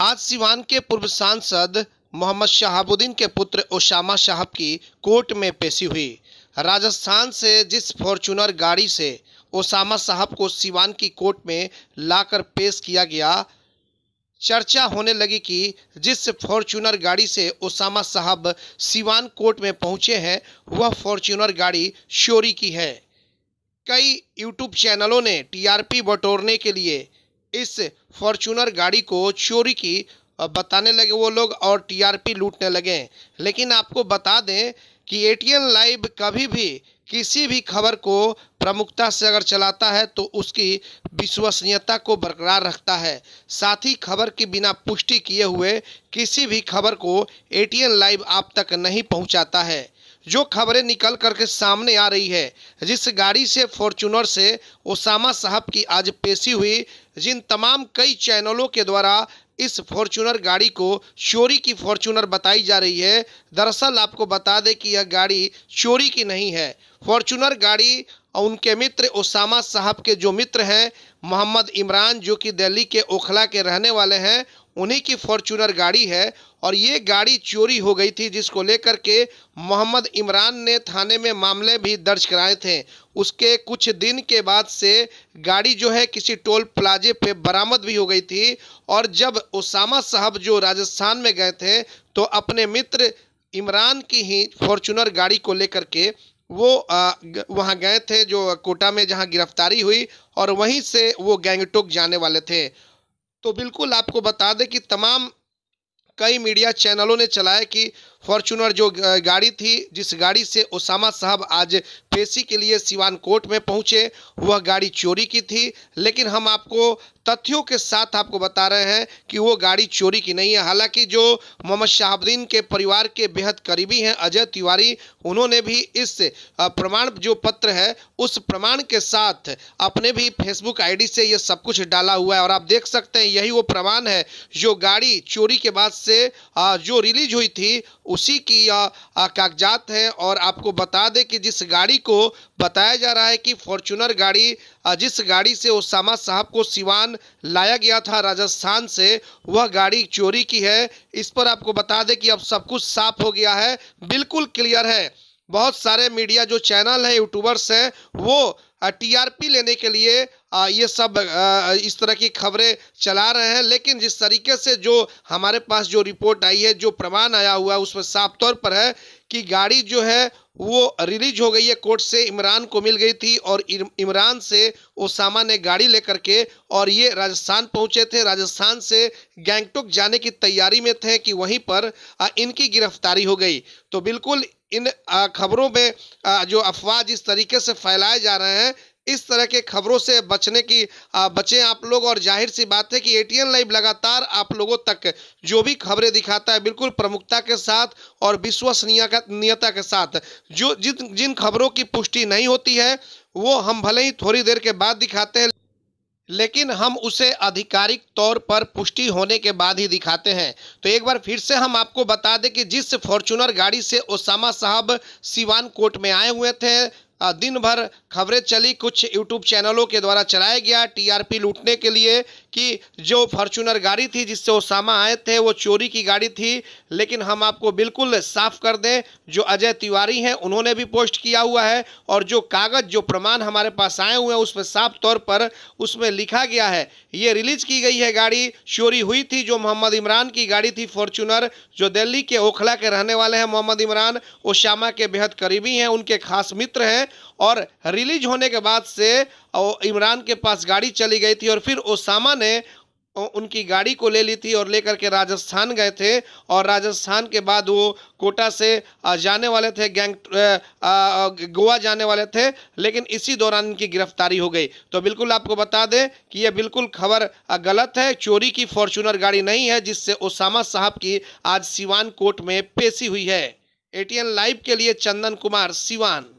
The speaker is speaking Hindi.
आज सिवान के पूर्व सांसद मोहम्मद शहाबुद्दीन के पुत्र ओसामा साहब की कोर्ट में पेशी हुई राजस्थान से जिस फॉर्चूनर गाड़ी से ओसामा साहब को सिवान की कोर्ट में लाकर पेश किया गया चर्चा होने लगी कि जिस फॉर्चूनर गाड़ी से ओसामा साहब सिवान कोर्ट में पहुंचे हैं वह फॉर्चूनर गाड़ी चोरी की है कई यूट्यूब चैनलों ने टीआरपी बटोरने के लिए इस फॉर्चूनर गाड़ी को चोरी की बताने लगे वो लोग और टीआरपी लूटने लगे लेकिन आपको बता दें कि ए लाइव कभी भी किसी भी खबर को प्रमुखता से अगर चलाता है तो उसकी विश्वसनीयता को बरकरार रखता है साथ ही खबर के बिना पुष्टि किए हुए किसी भी खबर को ए लाइव आप तक नहीं पहुंचाता है जो खबरें निकल करके सामने आ रही है जिस गाड़ी से फॉर्चूनर से ओसामा साहब की आज पेशी हुई जिन तमाम कई चैनलों के द्वारा इस फॉर्चूनर गाड़ी को चोरी की फॉर्चूनर बताई जा रही है दरअसल आपको बता दें कि यह गाड़ी चोरी की नहीं है फॉर्चूनर गाड़ी और उनके मित्र ओसामा साहब के जो मित्र हैं मोहम्मद इमरान जो कि दिल्ली के ओखला के रहने वाले हैं उन्हीं की फॉर्चूनर गाड़ी है और ये गाड़ी चोरी हो गई थी जिसको लेकर के मोहम्मद इमरान ने थाने में मामले भी दर्ज कराए थे उसके कुछ दिन के बाद से गाड़ी जो है किसी टोल प्लाजे पे बरामद भी हो गई थी और जब उसामा साहब जो राजस्थान में गए थे तो अपने मित्र इमरान की ही फॉर्चूनर गाड़ी को लेकर के वो वहाँ गए थे जो कोटा में जहाँ गिरफ्तारी हुई और वहीं से वो गैंगटोक जाने वाले थे तो बिल्कुल आपको बता दें कि तमाम कई मीडिया चैनलों ने चलाया कि फॉर्चूनर जो गाड़ी थी जिस गाड़ी से ओसामा साहब आज पेशी के लिए सिवान कोर्ट में पहुंचे वह गाड़ी चोरी की थी लेकिन हम आपको तथ्यों के साथ आपको बता रहे हैं कि वो गाड़ी चोरी की नहीं है हालांकि जो मोहम्मद शाहबुद्दीन के परिवार के बेहद करीबी हैं अजय तिवारी उन्होंने भी इस प्रमाण जो पत्र है उस प्रमाण के साथ अपने भी फेसबुक आईडी से ये सब कुछ डाला हुआ है और आप देख सकते हैं यही वो प्रमाण है जो गाड़ी चोरी के बाद से जो रिलीज हुई थी उसी की कागजात है और आपको बता दें कि जिस गाड़ी को बताया जा रहा है कि फॉर्चुनर गाड़ी जिस गाड़ी से ओसामा साहब को सिवान लाया गया था राजस्थान से वह गाड़ी चोरी की है इस पर आपको बता दें कि अब सब कुछ साफ हो गया है बिल्कुल क्लियर है बहुत सारे मीडिया जो चैनल हैं यूट्यूबर्स हैं वो टीआरपी लेने के लिए ये सब इस तरह की खबरें चला रहे हैं लेकिन जिस तरीके से जो हमारे पास जो रिपोर्ट आई है जो प्रमाण आया हुआ है उसमें साफ तौर पर है कि गाड़ी जो है वो रिलीज हो गई है कोर्ट से इमरान को मिल गई थी और इमरान से ओसामा ने गाड़ी लेकर के और ये राजस्थान पहुंचे थे राजस्थान से गैंगटोक जाने की तैयारी में थे कि वहीं पर इनकी गिरफ्तारी हो गई तो बिल्कुल इन खबरों में जो अफवाह जिस तरीके से फैलाए जा रहे हैं इस तरह के खबरों से बचने की बचें आप लोग और जाहिर सी बात है कि एटीएन लाइव लगातार आप लोगों तक जो भी खबरें दिखाता है बिल्कुल प्रमुखता के साथ और विश्वसनीयता के साथ जो जिन जिन खबरों की पुष्टि नहीं होती है वो हम भले ही थोड़ी देर के बाद दिखाते हैं लेकिन हम उसे आधिकारिक तौर पर पुष्टि होने के बाद ही दिखाते हैं तो एक बार फिर से हम आपको बता दें कि जिस फॉर्चूनर गाड़ी से ओसामा साहब सिवान कोर्ट में आए हुए थे दिन भर खबरें चली कुछ यूट्यूब चैनलों के द्वारा चलाया गया टीआरपी लूटने के लिए कि जो फॉर्चूनर गाड़ी थी जिससे ओसामा आए थे वो चोरी की गाड़ी थी लेकिन हम आपको बिल्कुल साफ कर दें जो अजय तिवारी हैं उन्होंने भी पोस्ट किया हुआ है और जो कागज़ जो प्रमाण हमारे पास आए हुए हैं उसमें साफ तौर पर उसमें लिखा गया है ये रिलीज की गई है गाड़ी चोरी हुई थी जो मोहम्मद इमरान की गाड़ी थी फॉर्चूनर जो दिल्ली के ओखला के रहने वाले हैं मोहम्मद इमरान ओसामा के बेहद करीबी हैं उनके खास मित्र हैं और रिलीज होने के बाद से इमरान के पास गाड़ी चली गई थी और फिर ओसामा ने उनकी गाड़ी को ले ली थी और लेकर के राजस्थान गए थे और राजस्थान के बाद वो कोटा से जाने वाले थे गैंग गोवा जाने वाले थे लेकिन इसी दौरान इनकी गिरफ्तारी हो गई तो बिल्कुल आपको बता दें कि यह बिल्कुल खबर गलत है चोरी की फॉर्चूनर गाड़ी नहीं है जिससे ओसामा साहब की आज सिवान कोर्ट में पेशी हुई है ए लाइव के लिए चंदन कुमार सिवान